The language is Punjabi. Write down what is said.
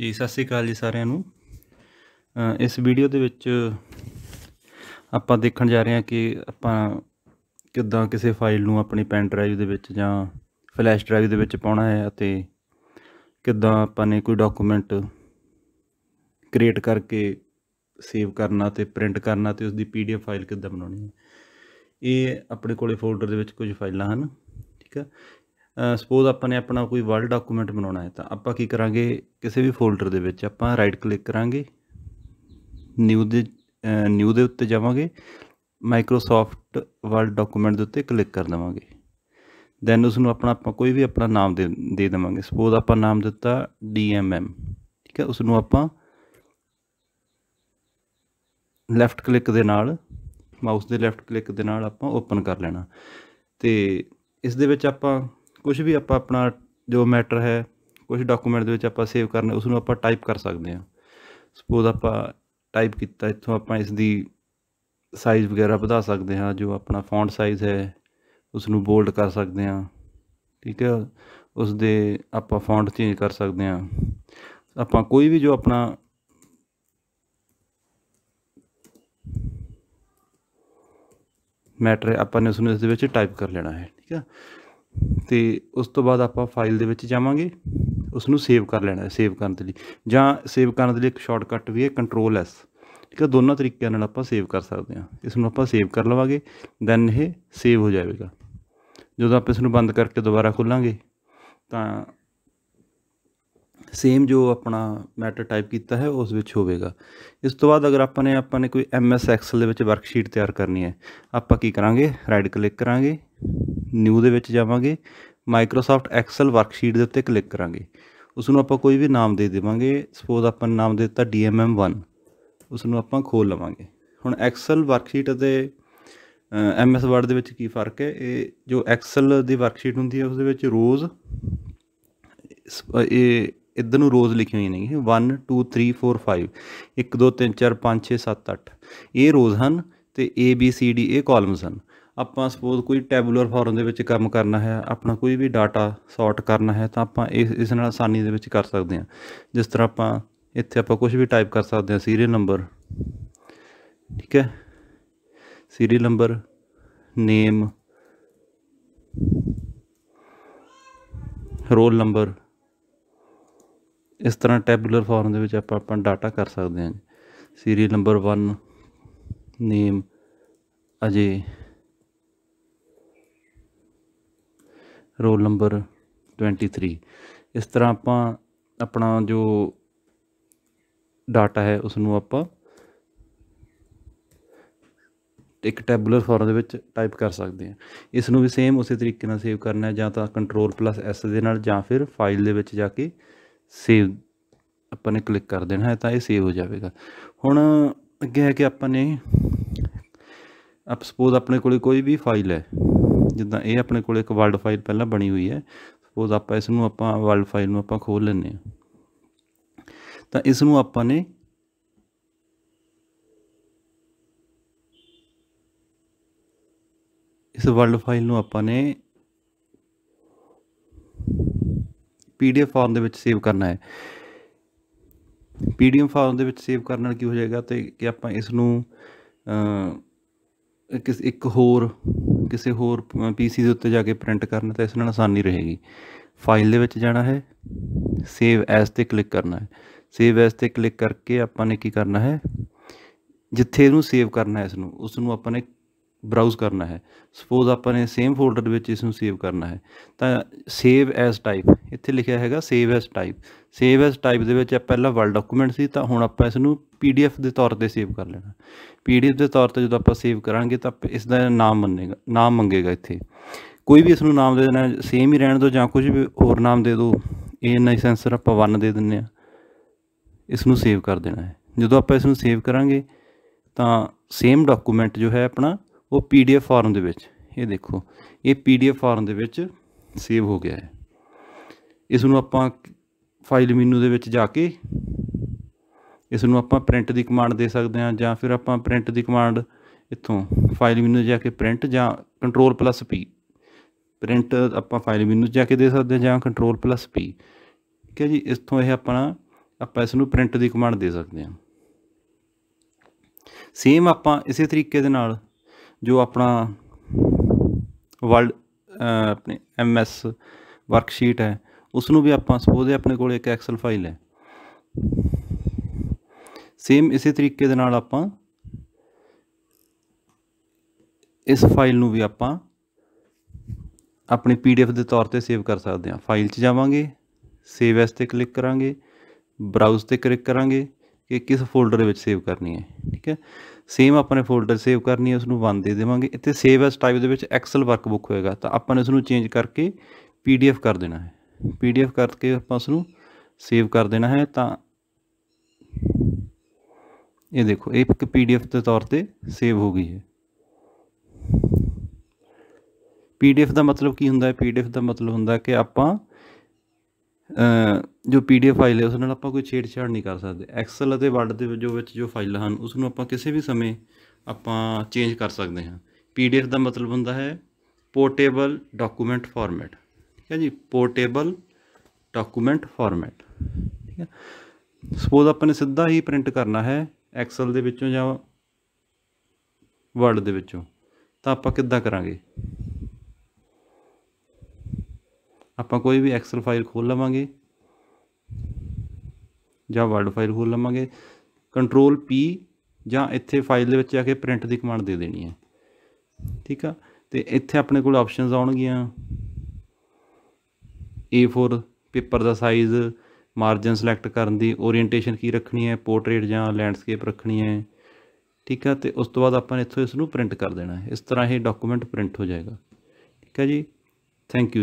ਜੀ ਸਤਿ ਸ੍ਰੀ ਅਕਾਲ ਜੀ ਸਾਰਿਆਂ ਨੂੰ ਇਸ ਵੀਡੀਓ ਦੇ ਵਿੱਚ ਆਪਾਂ ਦੇਖਣ ਜਾ ਰਹੇ ਹਾਂ ਕਿ ਆਪਾਂ ਕਿੱਦਾਂ ਕਿਸੇ ਫਾਈਲ ਨੂੰ ਆਪਣੀ ਪੈਨ ਡਰਾਈਵ ਦੇ ਵਿੱਚ ਜਾਂ ਫਲੈਸ਼ ਡਰਾਈਵ ਦੇ ਵਿੱਚ ਪਾਉਣਾ ਹੈ ਅਤੇ ਕਿੱਦਾਂ ਆਪਾਂ ਨੇ ਕੋਈ ਡਾਕੂਮੈਂਟ ਕ੍ਰੀਏਟ ਕਰਕੇ ਸੇਵ ਕਰਨਾ ਤੇ ਪ੍ਰਿੰਟ ਕਰਨਾ ਤੇ ਉਸ ਦੀ ਪੀਡੀਐਫ ਫਾਈਲ ਕਿੱਦਾਂ ਬਣਾਉਣੀ ਹੈ ਇਹ ਆਪਣੇ ਕੋਲੇ ਫੋਲਡਰ ਦੇ ਵਿੱਚ ਕੁਝ ਫਾਈਲਾਂ ਹਨ ਠੀਕ ਆ ਸਪੋਜ਼ ਆਪਾਂ ਨੇ ਆਪਣਾ ਕੋਈ ਵਰਡ ਡਾਕੂਮੈਂਟ ਬਣਾਉਣਾ ਹੈ ਤਾਂ ਆਪਾਂ ਕੀ ਕਰਾਂਗੇ ਕਿਸੇ ਵੀ ਫੋਲਡਰ ਦੇ ਵਿੱਚ ਆਪਾਂ ਰਾਈਟ ਕਲਿੱਕ ਕਰਾਂਗੇ ਨਿਊ ਦੇ ਨਿਊ ਦੇ ਉੱਤੇ ਜਾਵਾਂਗੇ ਮਾਈਕਰੋਸਾਫਟ ਵਰਡ ਡਾਕੂਮੈਂਟ ਦੇ ਉੱਤੇ ਕਲਿੱਕ ਕਰ ਦਵਾਂਗੇ ਦੈਨ ਉਸ ਨੂੰ ਆਪਣਾ ਆਪਾਂ ਕੋਈ ਵੀ ਆਪਣਾ ਨਾਮ ਦੇ ਦੇ ਦਵਾਂਗੇ ਸਪੋਜ਼ ਆਪਾਂ ਨਾਮ ਦਿੱਤਾ ਡੀਐਮਐਮ ਠੀਕ ਹੈ ਉਸ ਨੂੰ ਆਪਾਂ ਲੈਫਟ ਕਲਿੱਕ ਦੇ ਨਾਲ ਮਾਊਸ ਦੇ ਲੈਫਟ ਕਲਿੱਕ ਦੇ ਨਾਲ ਆਪਾਂ ਓਪਨ ਕਰ ਲੈਣਾ ਤੇ ਇਸ ਦੇ ਵਿੱਚ ਆਪਾਂ ਕੁਝ ਵੀ ਆਪਾਂ ਆਪਣਾ ਜੋ ਮੈਟਰ ਹੈ ਕੁਝ ਡਾਕੂਮੈਂਟ ਦੇ ਵਿੱਚ ਆਪਾਂ ਸੇਵ ਕਰਨਾ ਉਸ ਨੂੰ ਆਪਾਂ ਟਾਈਪ ਕਰ ਸਕਦੇ ਹਾਂ ਸਪੋਜ਼ ਆਪਾਂ ਟਾਈਪ ਕੀਤਾ ਇੱਥੋਂ ਆਪਾਂ ਇਸ ਦੀ ਸਾਈਜ਼ ਵਗੈਰਾ ਵਧਾ ਸਕਦੇ ਹਾਂ ਜੋ ਆਪਣਾ ਫੌਂਟ ਸਾਈਜ਼ ਹੈ ਉਸ ਨੂੰ ਬੋਲਡ ਕਰ ਸਕਦੇ ਹਾਂ ਠੀਕ ਹੈ ਉਸ ਦੇ ਆਪਾਂ ਫੌਂਟ ਚੇਂਜ ਕਰ ਸਕਦੇ ਹਾਂ ਆਪਾਂ ਕੋਈ ਵੀ ਜੋ ਆਪਣਾ ਮੈਟਰ ਆਪਾਂ ਨੇ ਉਸ ਨੂੰ ਇਸ ਦੇ ਵਿੱਚ ਟਾਈਪ ਕਰ ਲੈਣਾ ਹੈ ਠੀਕ ਹੈ ਤੇ ਉਸ ਤੋਂ ਬਾਅਦ ਆਪਾਂ ਫਾਈਲ ਦੇ ਵਿੱਚ ਜਾਵਾਂਗੇ ਉਸ ਨੂੰ ਸੇਵ ਕਰ ਲੈਣਾ ਹੈ ਸੇਵ ਕਰਨ ਦੇ ਲਈ ਜਾਂ ਸੇਵ ਕਰਨ ਦੇ ਲਈ ਇੱਕ ਸ਼ਾਰਟਕਟ ਵੀ ਹੈ ਕੰਟਰੋਲ ਐਸ ਠੀਕ ਹੈ ਦੋਨਾਂ ਤਰੀਕਿਆਂ ਨਾਲ ਆਪਾਂ ਸੇਵ ਕਰ ਸਕਦੇ ਹਾਂ ਇਸ ਨੂੰ ਆਪਾਂ ਸੇਵ ਕਰ ਲਵਾਂਗੇ ਦੈਨ ਇਹ ਸੇਵ ਹੋ ਜਾਵੇਗਾ ਜਦੋਂ ਆਪਾਂ ਇਸ ਨੂੰ ਬੰਦ ਕਰਕੇ ਦੁਬਾਰਾ ਖੋਲਾਂਗੇ ਤਾਂ ਸੇਮ ਜੋ ਆਪਣਾ ਮੈਟਰ ਟਾਈਪ ਕੀਤਾ ਹੈ ਉਸ ਵਿੱਚ ਹੋਵੇਗਾ ਇਸ ਤੋਂ ਬਾਅਦ ਅਗਰ ਆਪਾਂ ਨੇ ਆਪਾਂ ਨੇ ਕੋਈ ਐਮ ਐਸ ਐਕਸਲ ਦੇ ਵਿੱਚ ਵਰਕਸ਼ੀਟ ਤਿਆਰ ਕਰਨੀ ਹੈ ਆਪਾਂ ਕੀ ਕਰਾਂਗੇ ਰਾਈਟ ਕਲਿੱਕ ਕਰਾਂਗੇ ਨਿਊ ਦੇ ਵਿੱਚ ਜਾਵਾਂਗੇ ਮਾਈਕਰੋਸਾਫਟ ਐਕਸਲ ਵਰਕਸ਼ੀਟ ਦੇ ਉੱਤੇ ਕਲਿੱਕ ਕਰਾਂਗੇ ਉਸ ਨੂੰ ਆਪਾਂ ਕੋਈ ਵੀ ਨਾਮ ਦੇ ਦੇਵਾਂਗੇ ਸਪੋਜ਼ ਆਪਾਂ ਨਾਮ ਦੇ ਦਿੱਤਾ DMM1 ਉਸ ਨੂੰ ਆਪਾਂ ਖੋਲ ਲਵਾਂਗੇ ਹੁਣ ਐਕਸਲ ਵਰਕਸ਼ੀਟ ਅਤੇ ਐਮਐਸ ਵਰਡ ਦੇ ਵਿੱਚ ਕੀ ਫਰਕ ਹੈ ਇਹ ਜੋ ਐਕਸਲ ਦੀ ਵਰਕਸ਼ੀਟ ਹੁੰਦੀ ਹੈ ਉਸ ਦੇ ਵਿੱਚ ਰੋਜ਼ ਇਹ ਇਧਰ ਨੂੰ ਰੋਜ਼ ਲਿਖੀ ਹੋਈ ਨਹੀਂ 1 2 3 4 5 1 2 3 4 5 6 7 8 ਇਹ ਰੋਜ਼ ਹਨ ਤੇ A B C D ਇਹ ਕਾਲਮਸ ਹਨ ਆਪਾਂ ਸਪੋਜ਼ ਕੋਈ ਟੈਬੂਲਰ ਫਾਰਮ ਦੇ ਵਿੱਚ ਕੰਮ ਕਰਨਾ ਹੈ ਆਪਣਾ ਕੋਈ ਵੀ ਡਾਟਾ ਸੌਰਟ ਕਰਨਾ ਹੈ ਤਾਂ ਆਪਾਂ ਇਸ ਇਸ ਨਾਲ ਆਸਾਨੀ ਦੇ ਵਿੱਚ ਕਰ ਸਕਦੇ ਹਾਂ ਜਿਸ ਤਰ੍ਹਾਂ ਆਪਾਂ ਇੱਥੇ ਆਪਾਂ ਕੁਝ ਵੀ ਟਾਈਪ ਕਰ ਸਕਦੇ ਹਾਂ ਸੀਰੀਅਲ ਨੰਬਰ ਠੀਕ ਹੈ serial number name roll number ਇਸ ਤਰ੍ਹਾਂ ਟੈਬੂਲਰ ਫਾਰਮ ਦੇ ਵਿੱਚ ਆਪਾਂ ਆਪਣਾ ਡਾਟਾ ਕਰ ਸਕਦੇ ਹਾਂ serial number 1 name Ajay roll number 23 ਇਸ ਤਰ੍ਹਾਂ ਆਪਾਂ ਆਪਣਾ ਜੋ ਡਾਟਾ ਹੈ ਉਸ ਨੂੰ ਆਪਾਂ ਇੱਕ ਟੈਬੂਲਰ ਫਾਰਮ ਦੇ ਵਿੱਚ ਟਾਈਪ ਕਰ ਸਕਦੇ ਹਾਂ ਇਸ ਨੂੰ ਵੀ ਸੇਮ ਉਸੇ ਤਰੀਕੇ ਨਾਲ ਸੇਵ ਕਰਨਾ ਹੈ ਜਾਂ ਤਾਂ ਕੰਟਰੋਲ ਪਲੱਸ ਐਸ ਦੇ ਨਾਲ ਜਾਂ ਫਿਰ ਫਾਈਲ ਦੇ ਵਿੱਚ ਜਾ ਕੇ ਸੇਵ ਆਪਾਂ ਨੇ ਕਲਿੱਕ ਕਰ ਦੇਣਾ ਹੈ ਤਾਂ ਇਹ ਸੇਵ ਹੋ ਜਾਵੇਗਾ ਹੁਣ ਅੱਗੇ ਹੈ ਕਿ ਆਪਾਂ ਨੇ ਅਪ ਸਪੋਜ਼ ਆਪਣੇ ਕੋਲੇ ਕੋਈ ਵੀ ਫਾਈਲ ਹੈ ਜਿੱਦਾਂ ਇਹ ਆਪਣੇ ਕੋਲ ਇੱਕ ਵਰਡ ਫਾਈਲ ਪਹਿਲਾਂ ਬਣੀ ਹੋਈ ਹੈ ਸਪੋਜ਼ ਆਪਾਂ ਇਸ ਨੂੰ ਆਪਾਂ ਵਰਡ ਫਾਈਲ ਨੂੰ ਆਪਾਂ ਖੋਲ ਲੈਂਦੇ ਹਾਂ ਤਾਂ ਇਸ ਨੂੰ ਆਪਾਂ ਨੇ ਇਸ ਵਰਡ ਫਾਈਲ ਨੂੰ ਆਪਾਂ ਨੇ ਪੀਡੀਐਫ ਫਾਰਮ ਦੇ ਵਿੱਚ ਸੇਵ ਕਰਨਾ ਹੈ ਪੀਡੀਐਫ ਫਾਰਮ ਦੇ ਵਿੱਚ ਸੇਵ ਕਰਨ ਨਾਲ ਕੀ ਹੋ ਜਾਏਗਾ ਤੇ ਕਿ ਆਪਾਂ ਇਸ ਨੂੰ ਕਿਸ ਇੱਕ ਹੋਰ ਕਿਸੇ ਹੋਰ ਪੀਸੀ ਦੇ ਉੱਤੇ ਜਾ ਕੇ ਪ੍ਰਿੰਟ ਕਰਨ ਤਾਂ ਇਸ ਨਾਲ ਆਸਾਨੀ ਰਹੇਗੀ ਫਾਈਲ ਦੇ ਵਿੱਚ ਜਾਣਾ ਹੈ ਸੇਵ ਐਸ ਤੇ ਕਲਿੱਕ ਕਰਨਾ ਹੈ ਸੇਵ ਐਸ ਤੇ ਕਲਿੱਕ ਕਰਕੇ ਆਪਾਂ ਨੇ ਕੀ ਕਰਨਾ ਹੈ ਜਿੱਥੇ ਇਹਨੂੰ ਸੇਵ ਕਰਨਾ ਹੈ ਇਸ ਨੂੰ ਉਸ ਨੂੰ ਆਪਾਂ ਨੇ ਬ੍ਰਾਊਜ਼ ਕਰਨਾ ਹੈ ਸਪੋਜ਼ ਆਪਾਂ ਨੇ ਸੇਮ ਫੋਲਡਰ ਦੇ ਵਿੱਚ ਇਸ ਨੂੰ ਸੇਵ ਕਰਨਾ ਹੈ ਤਾਂ ਸੇਵ ਐਸ ਟਾਈਪ ਇੱਥੇ ਲਿਖਿਆ ਹੈਗਾ save as type save as type ਦੇ ਵਿੱਚ ਪਹਿਲਾਂ ਵਰਡ ਡਾਕੂਮੈਂਟ ਸੀ ਤਾਂ ਹੁਣ ਆਪਾਂ ਇਸ ਨੂੰ ਪੀਡੀਐਫ ਦੇ ਤੌਰ ਤੇ ਸੇਵ ਕਰ ਲੈਣਾ ਪੀਡੀਐਫ ਦੇ ਤੌਰ ਤੇ ਜਦੋਂ ਆਪਾਂ ਸੇਵ ਕਰਾਂਗੇ ਤਾਂ ਇਸ ਦਾ ਨਾਮ ਮੰਨੇਗਾ ਨਾਮ ਮੰਗੇਗਾ ਇੱਥੇ ਕੋਈ ਵੀ ਇਸ ਨੂੰ ਨਾਮ ਦੇ ਦੇਣਾ ਸੇਮ ਹੀ ਰਹਿਣ ਦਿਓ ਜਾਂ ਕੁਝ ਵੀ ਹੋਰ ਨਾਮ ਦੇ ਦਿਓ ਇਹ ਨਹੀਂ ਸੈਂਸਰ ਆਪਾਂ 1 ਦੇ ਦਿੰਨੇ ਆ ਇਸ ਨੂੰ ਸੇਵ ਕਰ ਦੇਣਾ ਹੈ ਜਦੋਂ ਆਪਾਂ ਇਸ ਨੂੰ ਸੇਵ ਕਰਾਂਗੇ ਤਾਂ ਸੇਮ ਡਾਕੂਮੈਂਟ ਜੋ ਹੈ ਆਪਣਾ ਉਹ ਪੀਡੀਐਫ ਫਾਰਮ ਦੇ ਵਿੱਚ ਇਹ ਦੇਖੋ ਇਹ ਪੀਡੀਐਫ ਫਾਰਮ ਦੇ ਵਿੱਚ ਸੇਵ ਹੋ ਗਿਆ ਹੈ ਇਸ ਨੂੰ ਆਪਾਂ ਫਾਈਲ ਮੀਨੂ ਦੇ ਵਿੱਚ ਜਾ ਕੇ ਇਸ ਨੂੰ ਆਪਾਂ ਪ੍ਰਿੰਟ ਦੀ ਕਮਾਂਡ ਦੇ ਸਕਦੇ ਹਾਂ ਜਾਂ ਫਿਰ ਆਪਾਂ ਪ੍ਰਿੰਟ ਦੀ ਕਮਾਂਡ ਇੱਥੋਂ ਫਾਈਲ ਮੀਨੂ ਜਾ ਕੇ ਪ੍ਰਿੰਟ ਜਾਂ ਕੰਟਰੋਲ ਪਲੱਸ ਪੀ ਪ੍ਰਿੰਟ ਆਪਾਂ ਫਾਈਲ ਮੀਨੂ ਜਾ ਕੇ ਦੇ ਸਕਦੇ ਹਾਂ ਜਾਂ ਕੰਟਰੋਲ ਪਲੱਸ ਪੀ ਠੀਕ ਹੈ ਜੀ ਇਸ ਤੋਂ ਇਹ ਆਪਣਾ ਆਪਾਂ ਇਸ ਨੂੰ ਪ੍ਰਿੰਟ ਦੀ ਕਮਾਂਡ ਦੇ ਸਕਦੇ ਹਾਂ ਸੇਮ ਆਪਾਂ ਇਸੇ ਤਰੀਕੇ ਦੇ ਨਾਲ ਜੋ ਆਪਣਾ ਵਰਲਡ ਆਪਣੇ ਐਮਐਸ ਵਰਕਸ਼ੀਟ ਹੈ ਉਸ ਨੂੰ ਵੀ ਆਪਾਂ ਸਪੋਜ਼ ਆਪਣੇ ਕੋਲ ਇੱਕ ਐਕਸਲ ਫਾਈਲ ਹੈ ਸੇਮ ਇਸੇ ਤਰੀਕੇ ਦੇ ਨਾਲ ਆਪਾਂ ਇਸ ਫਾਈਲ ਨੂੰ ਵੀ ਆਪਾਂ ਆਪਣੇ ਪੀਡੀਐਫ ਦੇ ਤੌਰ ਤੇ ਸੇਵ ਕਰ ਸਕਦੇ ਹਾਂ ਫਾਈਲ 'ਚ ਜਾਵਾਂਗੇ ਸੇਵ ਐਸ ਤੇ ਕਲਿੱਕ ਕਰਾਂਗੇ ਬ੍ਰਾਊਜ਼ ਤੇ ਕਲਿੱਕ ਕਰਾਂਗੇ ਕਿ ਕਿਸ ਫੋਲਡਰ ਵਿੱਚ ਸੇਵ ਕਰਨੀ ਹੈ ਠੀਕ ਹੈ ਸੇਮ ਆਪਣੇ ਫੋਲਡਰ ਸੇਵ ਕਰਨੀ ਹੈ ਉਸ ਨੂੰ ਬੰਦ ਦੇ ਦੇਵਾਂਗੇ ਇੱਥੇ ਸੇਵ ਐਸ ਟਾਈਪ ਦੇ ਵਿੱਚ ਐਕਸਲ ਵਰਕਬੁੱਕ ਹੋਏਗਾ ਤਾਂ ਆਪਾਂ ਨੇ ਉਸ ਨੂੰ ਚੇਂਜ ਕਰਕੇ ਪੀਡੀਐਫ ਕਰ ਦੇਣਾ ਹੈ ਪੀਡੀਐਫ ਕਰਕੇ ਆਪਾਂ ਉਸ ਨੂੰ ਸੇਵ ਕਰ ਦੇਣਾ ਹੈ ਤਾਂ ਇਹ ਦੇਖੋ ਇਹ ਇੱਕ ਪੀਡੀਐਫ ਦੇ ਤੌਰ ਤੇ ਸੇਵ ਹੋ ਗਈ ਹੈ ਪੀਡੀਐਫ ਦਾ ਮਤਲਬ ਕੀ ਹੁੰਦਾ ਹੈ ਪੀਡੀਐਫ ਦਾ ਮਤਲਬ ਹੁੰਦਾ ਕਿ ਆਪਾਂ ਜੋ ਪੀਡੀਐਫ ਫਾਈਲ ਹੈ ਉਸ ਨਾਲ ਆਪਾਂ ਕੋਈ ਛੇੜਛਾੜ ਨਹੀਂ ਕਰ ਸਕਦੇ ਐਕਸਲ ਅਤੇ ਵਰਡ ਦੇ ਜੋ ਵਿੱਚ ਜੋ ਫਾਈਲ ਹਨ ਉਸ ਨੂੰ ਆਪਾਂ ਕਿਸੇ ਵੀ ਸਮੇਂ ਆਪਾਂ ਚੇਂਜ ਕਰ ਸਕਦੇ ਹਾਂ ਪੀਡੀਐਫ ਦਾ ਮਤਲਬ ਹੁੰਦਾ ਹੈ ਪੋਰਟੇਬਲ ਡਾਕੂਮੈਂਟ ਫਾਰਮੈਟ ਠੀਕ ਹੈ ਜੀ ਪੋਰਟੇਬਲ ਡਾਕੂਮੈਂਟ ਫਾਰਮੈਟ ਠੀਕ ਹੈ ਸਪੋਜ਼ ਆਪਾਂ ਨੇ ਸਿੱਧਾ ਹੀ ਪ੍ਰਿੰਟ ਕਰਨਾ ਹੈ ਐਕਸਲ ਦੇ ਵਿੱਚੋਂ ਜਾਂ ਵਰਡ ਦੇ ਵਿੱਚੋਂ ਤਾਂ ਆਪਾਂ ਕਿੱਦਾਂ ਕਰਾਂਗੇ ਆਪਾਂ ਕੋਈ ਵੀ ਐਕਸਲ ਫਾਈਲ ਖੋਲ ਲਵਾਂਗੇ ਜਾਂ ਵਰਡ ਫਾਈਲ ਖੋਲ ਲਵਾਂਗੇ ਕੰਟਰੋਲ ਪੀ ਜਾਂ ਇੱਥੇ ਫਾਈਲ ਦੇ ਵਿੱਚ ਆ ਕੇ ਪ੍ਰਿੰਟ ਦੀ ਕਮਾਂਡ ਦੇ ਦੇਣੀ ਹੈ ਠੀਕ ਆ ਤੇ ਇੱਥੇ ਆਪਣੇ ਕੋਲ ਆਪਸ਼ਨਸ ਆਉਣਗੀਆਂ A4 ਪੇਪਰ ਦਾ ਸਾਈਜ਼ ਮਾਰਜਨ ਸਿਲੈਕਟ ਕਰਨ ਦੀ ਓਰੀਐਂਟੇਸ਼ਨ ਕੀ ਰੱਖਣੀ ਹੈ ਪੋਰਟਰੇਟ ਜਾਂ ਲੈਂਡਸਕੇਪ ਰੱਖਣੀ ਹੈ ਠੀਕ ਆ ਤੇ ਉਸ ਤੋਂ ਬਾਅਦ ਆਪਾਂ ਇੱਥੋਂ ਇਸ ਨੂੰ ਪ੍ਰਿੰਟ ਕਰ ਦੇਣਾ ਹੈ ਇਸ ਤਰ੍ਹਾਂ ਇਹ ਡਾਕੂਮੈਂਟ ਪ੍ਰਿੰਟ ਹੋ ਜਾਏਗਾ ਠੀਕ ਹੈ ਜੀ ਥੈਂਕ ਯੂ